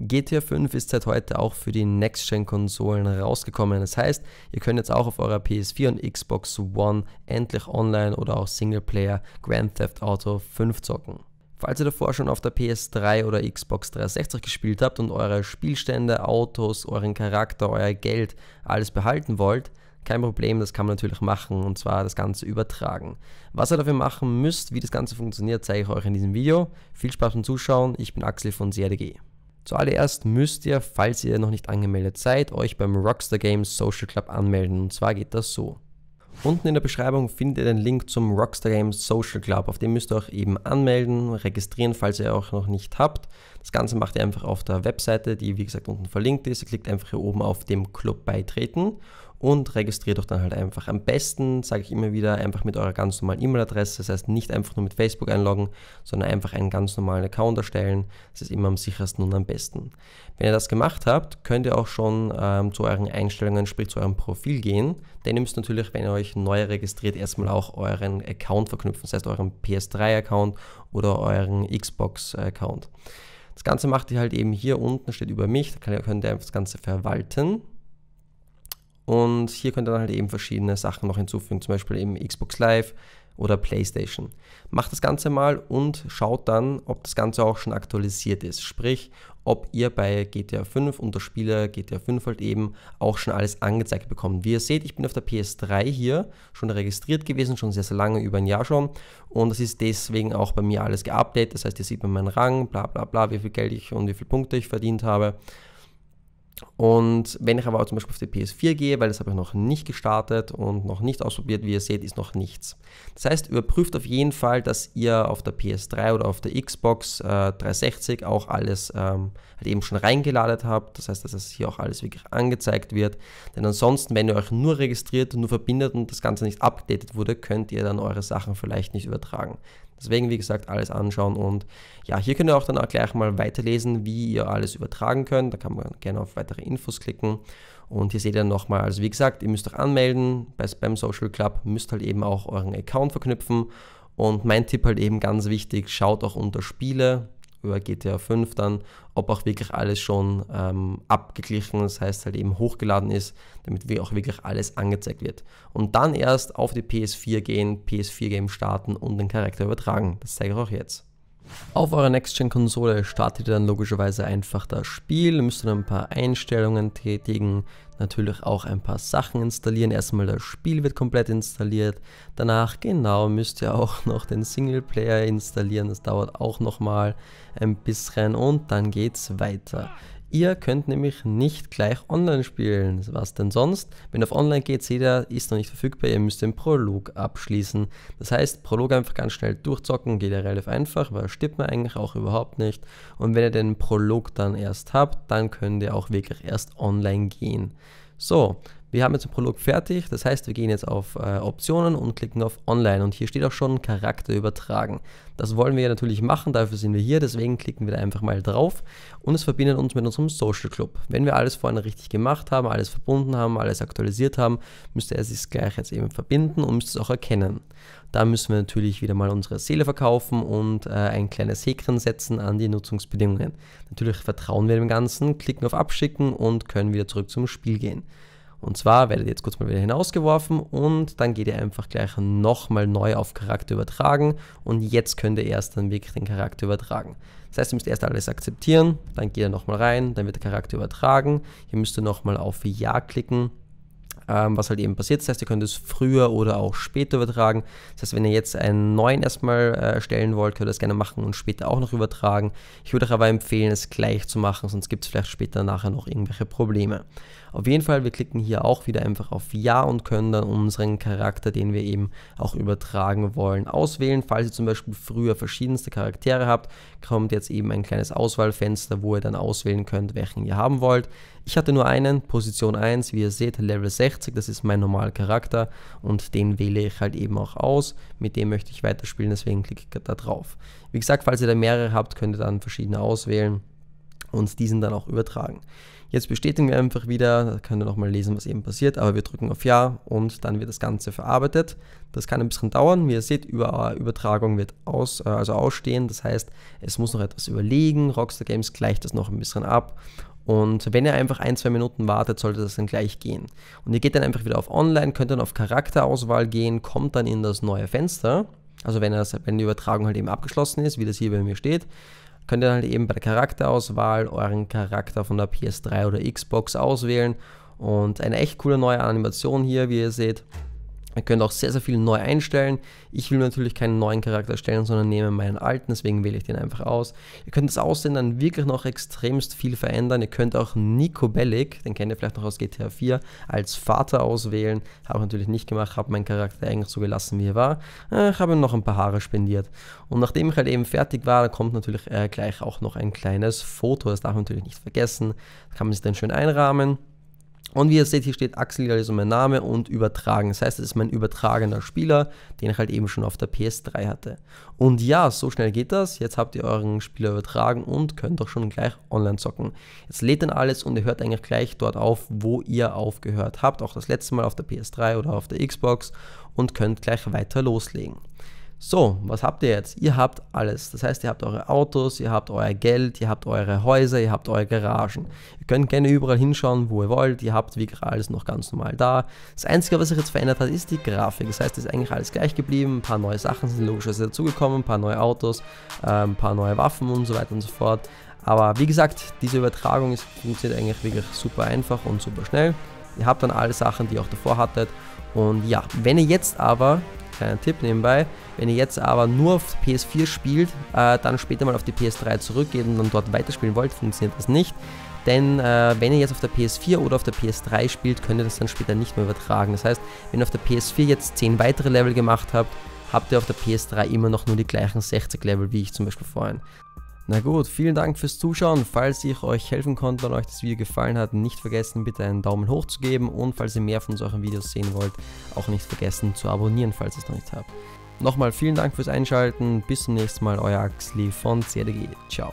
GTA 5 ist seit heute auch für die Next-Gen-Konsolen rausgekommen. Das heißt, ihr könnt jetzt auch auf eurer PS4 und Xbox One endlich online oder auch Singleplayer Grand Theft Auto 5 zocken. Falls ihr davor schon auf der PS3 oder Xbox 360 gespielt habt und eure Spielstände, Autos, euren Charakter, euer Geld alles behalten wollt, kein Problem, das kann man natürlich machen und zwar das Ganze übertragen. Was ihr dafür machen müsst, wie das Ganze funktioniert, zeige ich euch in diesem Video. Viel Spaß beim Zuschauen, ich bin Axel von CRDG. Zuallererst müsst ihr, falls ihr noch nicht angemeldet seid, euch beim Rockstar Games Social Club anmelden. Und zwar geht das so. Unten in der Beschreibung findet ihr den Link zum Rockstar Games Social Club. Auf dem müsst ihr euch eben anmelden, registrieren, falls ihr auch noch nicht habt. Das Ganze macht ihr einfach auf der Webseite, die wie gesagt unten verlinkt ist. Ihr klickt einfach hier oben auf dem Club beitreten und registriert euch dann halt einfach. Am besten, sage ich immer wieder, einfach mit eurer ganz normalen E-Mail-Adresse. Das heißt, nicht einfach nur mit Facebook einloggen, sondern einfach einen ganz normalen Account erstellen. Das ist immer am sichersten und am besten. Wenn ihr das gemacht habt, könnt ihr auch schon ähm, zu euren Einstellungen, sprich zu eurem Profil gehen. Denn ihr müsst natürlich, wenn ihr euch neu registriert, erstmal auch euren Account verknüpfen. Das heißt, euren PS3-Account oder euren Xbox-Account. Das Ganze macht ihr halt eben hier unten, steht über mich, da könnt ihr einfach das Ganze verwalten. Und hier könnt ihr dann halt eben verschiedene Sachen noch hinzufügen, zum Beispiel eben Xbox Live oder PlayStation. Macht das Ganze mal und schaut dann, ob das Ganze auch schon aktualisiert ist. Sprich, ob ihr bei GTA 5 unter Spieler GTA 5 halt eben auch schon alles angezeigt bekommt. Wie ihr seht, ich bin auf der PS3 hier schon registriert gewesen, schon sehr, sehr lange, über ein Jahr schon. Und das ist deswegen auch bei mir alles geupdatet. Das heißt, ihr seht man meinen Rang, bla bla bla, wie viel Geld ich und wie viele Punkte ich verdient habe. Und wenn ich aber auch zum Beispiel auf die PS4 gehe, weil das habe ich noch nicht gestartet und noch nicht ausprobiert, wie ihr seht, ist noch nichts. Das heißt, überprüft auf jeden Fall, dass ihr auf der PS3 oder auf der Xbox äh, 360 auch alles ähm, halt eben schon reingeladen habt. Das heißt, dass das hier auch alles wirklich angezeigt wird. Denn ansonsten, wenn ihr euch nur registriert nur verbindet und das Ganze nicht abgedatet wurde, könnt ihr dann eure Sachen vielleicht nicht übertragen. Deswegen, wie gesagt, alles anschauen und ja, hier könnt ihr auch dann auch gleich mal weiterlesen, wie ihr alles übertragen könnt. Da kann man gerne auf weitere Infos klicken und hier seht ihr nochmal, also wie gesagt, ihr müsst euch anmelden bei Spam Social Club, müsst halt eben auch euren Account verknüpfen und mein Tipp halt eben ganz wichtig, schaut auch unter Spiele, über GTA 5 dann, ob auch wirklich alles schon ähm, abgeglichen, das heißt halt eben hochgeladen ist, damit wir auch wirklich alles angezeigt wird. Und dann erst auf die PS4 gehen, PS4-Game starten und den Charakter übertragen. Das zeige ich auch jetzt. Auf eurer Next-Gen-Konsole startet ihr dann logischerweise einfach das Spiel, müsst dann ein paar Einstellungen tätigen, natürlich auch ein paar Sachen installieren. Erstmal das Spiel wird komplett installiert. Danach, genau, müsst ihr auch noch den Singleplayer installieren. Das dauert auch nochmal ein bisschen und dann geht's weiter. Ihr könnt nämlich nicht gleich online spielen. Was denn sonst? Wenn ihr auf online geht, seht ihr, ist noch nicht verfügbar. Ihr müsst den Prolog abschließen. Das heißt, Prolog einfach ganz schnell durchzocken, geht ja relativ einfach, weil stirbt man eigentlich auch überhaupt nicht. Und wenn ihr den Prolog dann erst habt, dann könnt ihr auch wirklich erst online gehen. So, Wir haben jetzt den Prolog fertig, das heißt, wir gehen jetzt auf äh, Optionen und klicken auf Online und hier steht auch schon Charakter übertragen. Das wollen wir ja natürlich machen, dafür sind wir hier, deswegen klicken wir da einfach mal drauf und es verbindet uns mit unserem Social Club. Wenn wir alles vorne richtig gemacht haben, alles verbunden haben, alles aktualisiert haben, müsste er sich gleich jetzt eben verbinden und müsste es auch erkennen. Da müssen wir natürlich wieder mal unsere Seele verkaufen und äh, ein kleines Häkchen setzen an die Nutzungsbedingungen. Natürlich vertrauen wir dem Ganzen, klicken auf Abschicken und können wieder zurück zum Spiel gehen. Und zwar werdet ihr jetzt kurz mal wieder hinausgeworfen und dann geht ihr einfach gleich nochmal neu auf Charakter übertragen und jetzt könnt ihr erst dann wirklich den Charakter übertragen. Das heißt, ihr müsst erst alles akzeptieren, dann geht ihr nochmal rein, dann wird der Charakter übertragen. Hier müsst ihr nochmal auf Ja klicken ähm, was halt eben passiert. Das heißt, ihr könnt es früher oder auch später übertragen. Das heißt, wenn ihr jetzt einen neuen erstmal äh, stellen wollt, könnt ihr das gerne machen und später auch noch übertragen. Ich würde euch aber empfehlen, es gleich zu machen, sonst gibt es vielleicht später nachher noch irgendwelche Probleme. Auf jeden Fall, wir klicken hier auch wieder einfach auf Ja und können dann unseren Charakter, den wir eben auch übertragen wollen, auswählen. Falls ihr zum Beispiel früher verschiedenste Charaktere habt, kommt jetzt eben ein kleines Auswahlfenster, wo ihr dann auswählen könnt, welchen ihr haben wollt. Ich hatte nur einen, Position 1, wie ihr seht, Level 60, das ist mein normaler Charakter und den wähle ich halt eben auch aus. Mit dem möchte ich weiterspielen, deswegen klicke ich da drauf. Wie gesagt, falls ihr da mehrere habt, könnt ihr dann verschiedene auswählen und diesen dann auch übertragen. Jetzt bestätigen wir einfach wieder, da könnt ihr nochmal lesen, was eben passiert, aber wir drücken auf Ja und dann wird das Ganze verarbeitet. Das kann ein bisschen dauern, wie ihr seht, über, Übertragung wird aus, äh, also ausstehen, das heißt, es muss noch etwas überlegen, Rockstar Games gleicht das noch ein bisschen ab und wenn ihr einfach ein, zwei Minuten wartet, sollte das dann gleich gehen. Und ihr geht dann einfach wieder auf Online, könnt dann auf Charakterauswahl gehen, kommt dann in das neue Fenster. Also wenn, das, wenn die Übertragung halt eben abgeschlossen ist, wie das hier bei mir steht, könnt ihr dann halt eben bei der Charakterauswahl euren Charakter von der PS3 oder Xbox auswählen. Und eine echt coole neue Animation hier, wie ihr seht. Ihr könnt auch sehr, sehr viel neu einstellen. Ich will natürlich keinen neuen Charakter erstellen, sondern nehme meinen alten, deswegen wähle ich den einfach aus. Ihr könnt das Aussehen dann wirklich noch extremst viel verändern. Ihr könnt auch Nico Bellic, den kennt ihr vielleicht noch aus GTA 4, als Vater auswählen. Habe ich natürlich nicht gemacht, habe meinen Charakter eigentlich so gelassen, wie er war. Äh, ich habe ihm noch ein paar Haare spendiert. Und nachdem ich halt eben fertig war, kommt natürlich äh, gleich auch noch ein kleines Foto. Das darf man natürlich nicht vergessen. Da kann man sich dann schön einrahmen. Und wie ihr seht, hier steht Axel also mein Name und übertragen. Das heißt, es ist mein übertragener Spieler, den ich halt eben schon auf der PS3 hatte. Und ja, so schnell geht das. Jetzt habt ihr euren Spieler übertragen und könnt auch schon gleich online zocken. Jetzt lädt dann alles und ihr hört eigentlich gleich dort auf, wo ihr aufgehört habt. Auch das letzte Mal auf der PS3 oder auf der Xbox und könnt gleich weiter loslegen. So, was habt ihr jetzt? Ihr habt alles. Das heißt, ihr habt eure Autos, ihr habt euer Geld, ihr habt eure Häuser, ihr habt eure Garagen. Ihr könnt gerne überall hinschauen, wo ihr wollt. Ihr habt wie gerade alles noch ganz normal da. Das Einzige, was sich jetzt verändert hat, ist die Grafik. Das heißt, es ist eigentlich alles gleich geblieben. Ein paar neue Sachen sind logischerweise dazugekommen, ein paar neue Autos, ähm, ein paar neue Waffen und so weiter und so fort. Aber wie gesagt, diese Übertragung ist, funktioniert eigentlich wirklich super einfach und super schnell. Ihr habt dann alle Sachen, die ihr auch davor hattet. Und ja, wenn ihr jetzt aber, kleiner Tipp nebenbei, wenn ihr jetzt aber nur auf PS4 spielt, äh, dann später mal auf die PS3 zurückgeht und dann dort weiterspielen wollt, funktioniert das nicht. Denn äh, wenn ihr jetzt auf der PS4 oder auf der PS3 spielt, könnt ihr das dann später nicht mehr übertragen. Das heißt, wenn ihr auf der PS4 jetzt 10 weitere Level gemacht habt, habt ihr auf der PS3 immer noch nur die gleichen 60 Level wie ich zum Beispiel vorhin. Na gut, vielen Dank fürs Zuschauen. Falls ich euch helfen konnte und euch das Video gefallen hat, nicht vergessen bitte einen Daumen hoch zu geben und falls ihr mehr von solchen Videos sehen wollt, auch nicht vergessen zu abonnieren, falls ihr es noch nicht habt. Nochmal vielen Dank fürs Einschalten, bis zum nächsten Mal, euer Axli von CDG. Ciao.